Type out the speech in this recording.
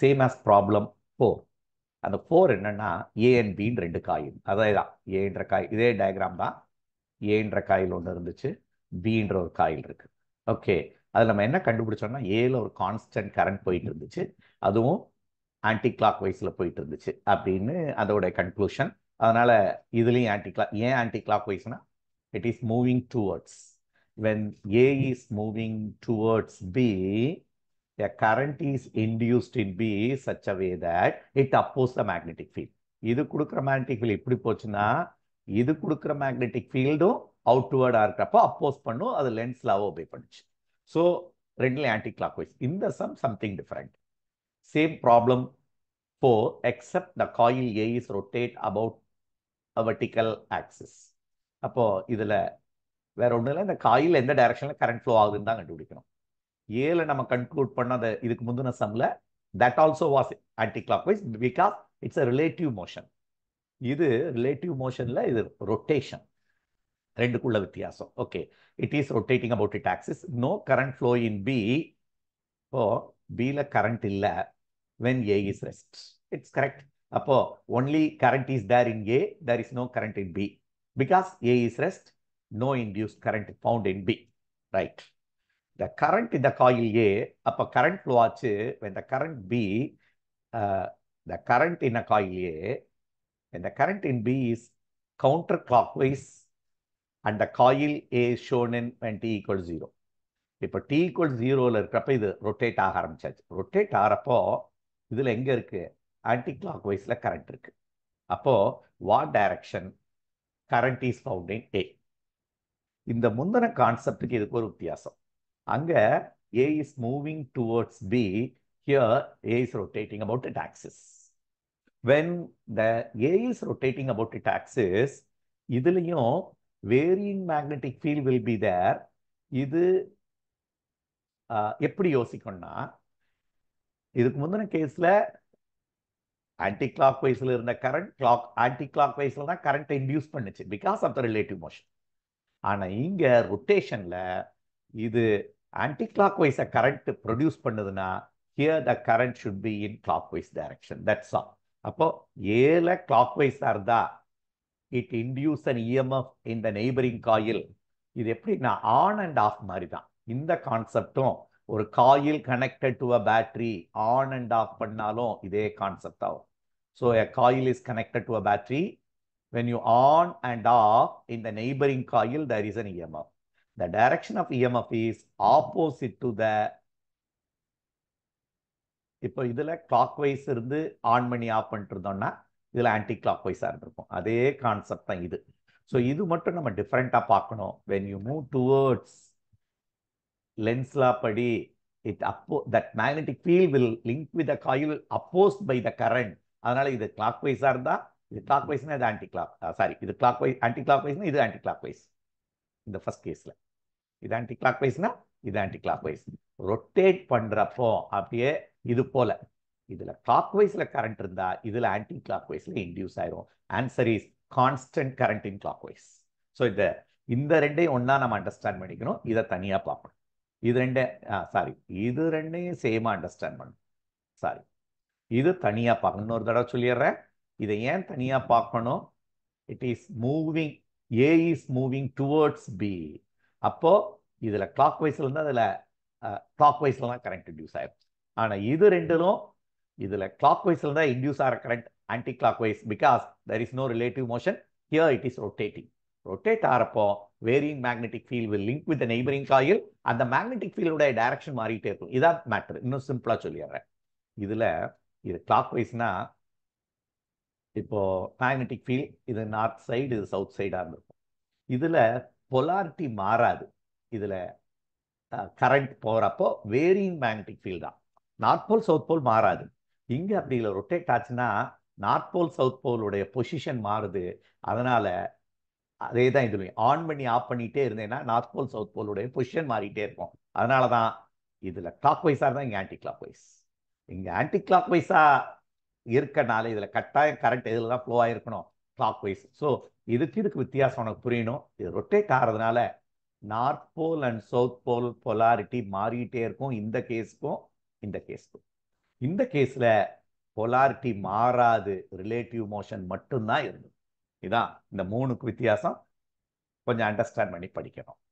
Same as problem four அந்த four என்னென்னா ஏஎன் பின்னு ரெண்டு காயில் அதே தான் ஏன்ற காய் இதே டயக்ராம் தான் ஏன்ற காயில் ஒன்று இருந்துச்சு பின்ற ஒரு காயில் இருக்குது ஓகே அதில் நம்ம என்ன கண்டுபிடிச்சோன்னா ஏல ஒரு கான்ஸ்டன்ட் கரண்ட் போயிட்டு இருந்துச்சு அதுவும் ஆன்டி கிளாக் வைஸில் போயிட்டு இருந்துச்சு அப்படின்னு அதோட கன்க்ளூஷன் அதனால் இதுலேயும் ஆன்டி கிளாக் ஏன் ஆன்டி கிளாக் வைஸ்னா it is moving towards when A is moving towards B a current is induced in B such a way that it opposes the magnetic field. இது கொடுக்குற magnetic field இப்படி போச்சுன்னா இது கொடுக்குற magnetic ஃபீல்டும் அவுட்வேர்டாக இருக்கிறப்போ oppose பண்ணும் அது லென்ஸ் லாவை ஒபே பண்ணுச்சு ஸோ ரெண்டில் anti-clockwise. இந்த sum something different same problem four except the coil A is rotate about a vertical axis. இதில் வேற வேறு இல்லை இந்த காயில் எந்த directionல கரண்ட் ஃப்ளோ ஆகுதுன்னு தான் கண்டுபிடிக்கணும் ஏல நம்ம கன்க்ளூட் பண்ண இதுக்கு முந்தின சம்ல that also was anticlockwise because it's a relative motion இது ரிலேட்டிவ் மோஷன்ல இது ரொட்டேஷன் ரெண்டுக்குள்ள வித்தியாசம் okay it is rotating about it axis no current flow in B இப்போ பியில் கரண்ட் இல்லை when A is rest it's correct அப்போ only current is there in A there is no current in B because A is rest no induce current found in B right the current in the coil A, up a current flow ஆச்சு when the current B, uh, the current in a coil A, when the current in B is counterclockwise and the coil A is shown in when T equals 0. இப்போ T equal 0ல இருக்கிறப்ப இது rotate ஆக ஆரம்பிச்சாச்சு rotate ஆகிறப்போ இதில் எங்கே இருக்குது anti clock வைஸில் current இருக்குது அப்போது what direction current is found in A இந்த முந்தின கான்செப்டுக்கு இதுக்கு ஒரு வித்தியாசம் அங்க A is moving towards B. Here, A is rotating about its axis. When the A is rotating about its axis, இதிலியும் varying magnetic field will be there. இது எப்படி யோசிக்கணும்னா இதுக்கு முந்தின கேசில் anti-clockwiseல் இருந்த current, anti ஆன்டி கிளாக் வைஸில் தான் கரண்ட்டை இன்டியூஸ் பண்ணுச்சு because of the relative motion ஆனால் இங்கே ரொட்டேஷனில் இது ஆன்டி கிளாக் வைஸை கரண்ட் ப்ரொடியூஸ் பண்ணுதுன்னா here the current should be in clockwise direction that's all அப்போ ஏல கிளாக் வைஸாக இருந்தால் it induce an EMF in the neighbouring coil இது எப்படின்னா ஆன் அண்ட் ஆஃப் மாதிரி தான் இந்த கான்செப்டும் ஒரு coil connected to a battery on and off பண்ணாலும் இதே கான்செப்ட் ஆகும் so a coil is connected to a battery when you on and off in the neighbouring coil there is an EMF the direction of EMF is opposite to the இப்போ இதில் clockwise இருந்து on பண்ணி off பண்ணிட்டு இருந்தோம்னா இதில் anti clock வைஸாக இருந்திருக்கும் அதே கான்செப்ட் தான் இது ஸோ இது மட்டும் நம்ம டிஃப்ரெண்ட்டாக பார்க்கணும் when you move towards Lenz law படி இட் அப்போ that magnetic field will link with the coil oppose by the current அதனால் இது கிளாக் வைஸாக இருந்தால் இது கிளாக் வைஸ்னா இது ஆன்டி கிளாக் சாரி இது கிளாக் வைஸ் ஆன்டி கிளாக் வைஸ்னா இது ஆன்டி கிளாக் வைஸ் இந்த ஃபஸ்ட் கேஸில் இது ஆன்டி கிளாக் வைஸ்னா இது ஆன்டி கிளாக் வைஸ் ரொட்டேட் பண்ணுறப்போ அப்படியே இது போல் இதில் கிளாக் வைஸில் கரண்ட் இருந்தால் இதில் ஆன்டி கிளாக் வைஸில் இன்டியூஸ் ஆயிரும் answer is constant current in clockwise so இந்த இந்த ரெண்டையும் ஒன்றா நம்ம அண்டர்ஸ்டாண்ட் பண்ணிக்கணும் இதை தனியாக பார்க்கணும் இது ரெண்டே சாரி இது ரெண்டையும் சேமாக அண்டர்ஸ்டாண்ட் பண்ணணும் சாரி இது தனியாக பார்க்கணும் இன்னொரு தடவை சொல்லிடுறேன் இதை ஏன் தனியாக பார்க்கணும் it is moving A is moving towards B அப்போது இதில் கிளாக் வைஸில் இருந்து அதில் கிளாக் வைஸில் தான் கரண்ட் இன்டியூஸ் ஆயிரும் ஆனால் இது ரெண்டும் இதில் கிளாக் வைஸில் தான் இன்டியூஸ் ஆகிற current anticlockwise because there is no relative motion here it is rotating rotate ஆகிறப்போ varying magnetic field will link with neighbouring coil அந்த மேக்னெட்டிக் ஃபீல்டோட டைரக்ஷன் மாறிட்டே இருக்கும் இதான் மேட்ரு இன்னும் சிம்பிளாக சொல்லிடுறேன் இதில் இது கிளாக் வைஸ்னால் இப்போது மேக்னெட்டிக் ஃபீல்ட் இது நார்த் சைடு இது சவுத் சைடாக இருந்திருக்கும் இதில் பொலாரிட்டி மாறாது இதில் கரண்ட் போகிறப்போ வேரியிங் மேக்னெட்டிக் ஃபீல்டு தான் நார்த் போல் சவுத் போல் மாறாது இங்கே அப்படி இல்லை ரொட்டேட் ஆச்சுன்னா நார்த் போல் சவுத் போலுடைய பொசிஷன் மாறுது அதனால் அதே தான் இதுலையும் ஆன் பண்ணி ஆஃப் பண்ணிகிட்டே இருந்தேன்னா நார்த் போல் சவுத் போலுடைய பொசிஷன் மாறிக்கிட்டே இருக்கும் அதனால தான் இதில் கிளாக் வைஸாக தான் இங்கே ஆன்டி கிளாக் வைஸ் இங்கே ஆன்டி கிளாக் வைஸாக இருக்கனால இதில் கட்டாயம் கரண்ட் இதில் தான் ஃப்ளோ ஆகிருக்கணும் கிளாக் வைஸ் ஸோ இதுக்கு இதுக்கு வித்தியாசம் உனக்கு புரியணும் இது ரொட்டேட் ஆகிறதுனால north pole and south pole polarity மாறிட்டே இருக்கும் இந்த கேஸுக்கும் இந்த கேஸுக்கும் இந்த கேஸில் பொலாரிட்டி மாறாது ரிலேட்டிவ் மோஷன் மட்டும்தான் இருந்தது இதான் இந்த மூணுக்கு வித்தியாசம் கொஞ்சம் அண்டர்ஸ்டாண்ட் பண்ணி படிக்கணும்